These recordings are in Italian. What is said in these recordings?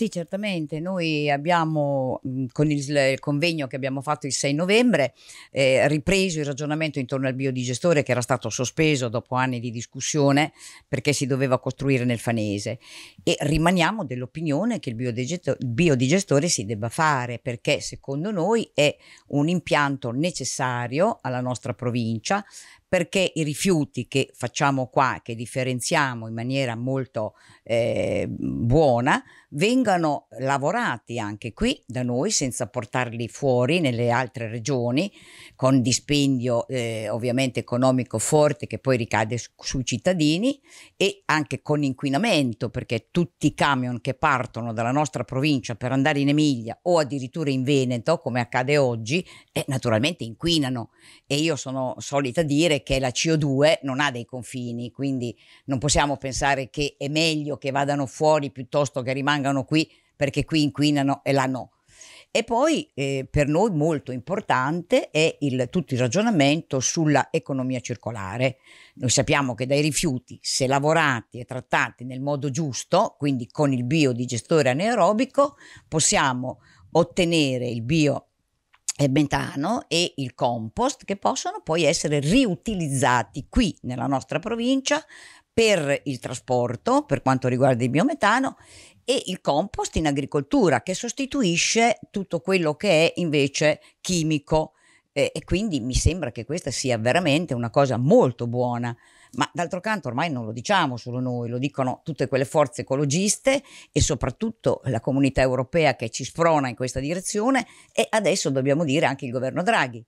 Sì, certamente. Noi abbiamo, mhmm, con il convegno che abbiamo fatto il 6 novembre, eh, ripreso il ragionamento intorno al biodigestore che era stato sospeso dopo anni di discussione perché si doveva costruire nel fanese. E rimaniamo dell'opinione che il biodigestore, il biodigestore si debba fare perché secondo noi è un impianto necessario alla nostra provincia perché i rifiuti che facciamo qua, che differenziamo in maniera molto eh, buona, vengano lavorati anche qui da noi senza portarli fuori nelle altre regioni con dispendio eh, ovviamente economico forte che poi ricade su, sui cittadini e anche con inquinamento perché tutti i camion che partono dalla nostra provincia per andare in Emilia o addirittura in Veneto come accade oggi eh, naturalmente inquinano e io sono solita dire che la CO2 non ha dei confini quindi non possiamo pensare che è meglio che vadano fuori piuttosto che rimangano rimangano qui perché qui inquinano e là no. E poi eh, per noi molto importante è il, tutto il ragionamento sulla economia circolare. Noi sappiamo che dai rifiuti, se lavorati e trattati nel modo giusto, quindi con il biodigestore anaerobico, possiamo ottenere il bio metano e il compost che possono poi essere riutilizzati qui nella nostra provincia per il trasporto, per quanto riguarda il biometano, e il compost in agricoltura, che sostituisce tutto quello che è invece chimico. Eh, e quindi mi sembra che questa sia veramente una cosa molto buona. Ma d'altro canto ormai non lo diciamo solo noi, lo dicono tutte quelle forze ecologiste e soprattutto la comunità europea che ci sprona in questa direzione e adesso dobbiamo dire anche il governo Draghi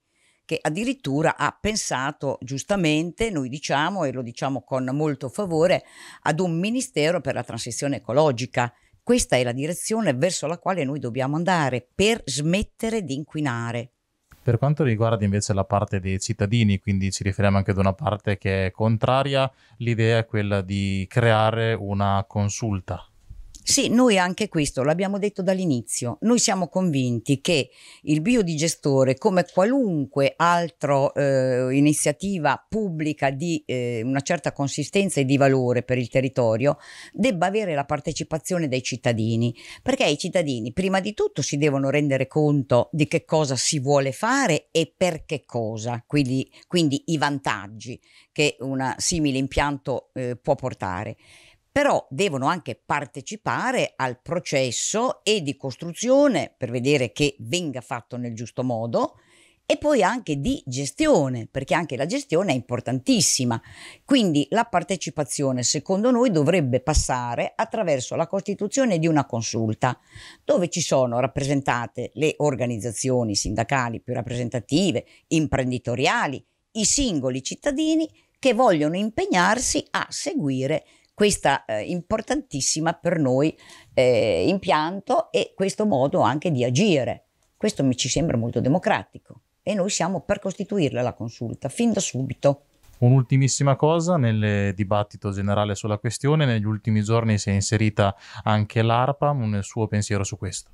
che addirittura ha pensato giustamente, noi diciamo e lo diciamo con molto favore, ad un ministero per la transizione ecologica. Questa è la direzione verso la quale noi dobbiamo andare per smettere di inquinare. Per quanto riguarda invece la parte dei cittadini, quindi ci riferiamo anche ad una parte che è contraria, l'idea è quella di creare una consulta sì, noi anche questo l'abbiamo detto dall'inizio. Noi siamo convinti che il biodigestore, come qualunque altra eh, iniziativa pubblica di eh, una certa consistenza e di valore per il territorio, debba avere la partecipazione dei cittadini, perché i cittadini prima di tutto si devono rendere conto di che cosa si vuole fare e per che cosa, quindi, quindi i vantaggi che un simile impianto eh, può portare però devono anche partecipare al processo e di costruzione per vedere che venga fatto nel giusto modo e poi anche di gestione, perché anche la gestione è importantissima. Quindi la partecipazione, secondo noi, dovrebbe passare attraverso la costituzione di una consulta, dove ci sono rappresentate le organizzazioni sindacali più rappresentative, imprenditoriali, i singoli cittadini che vogliono impegnarsi a seguire questa eh, importantissima per noi eh, impianto e questo modo anche di agire. Questo mi ci sembra molto democratico e noi siamo per costituirla la consulta fin da subito. Un'ultimissima cosa, nel dibattito generale sulla questione, negli ultimi giorni si è inserita anche l'ARPAM, un suo pensiero su questo.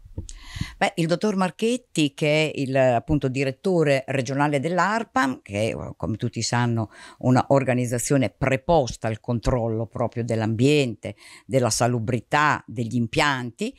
Beh, il dottor Marchetti, che è il appunto, direttore regionale dell'ARPAM, che è, come tutti sanno un'organizzazione preposta al controllo proprio dell'ambiente, della salubrità, degli impianti,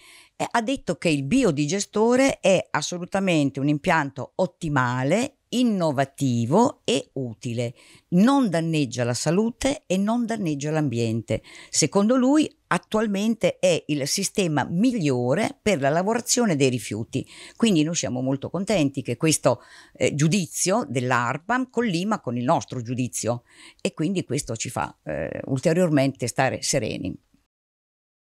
ha detto che il biodigestore è assolutamente un impianto ottimale innovativo e utile, non danneggia la salute e non danneggia l'ambiente. Secondo lui attualmente è il sistema migliore per la lavorazione dei rifiuti, quindi noi siamo molto contenti che questo eh, giudizio dell'ARPAM collima con il nostro giudizio e quindi questo ci fa eh, ulteriormente stare sereni.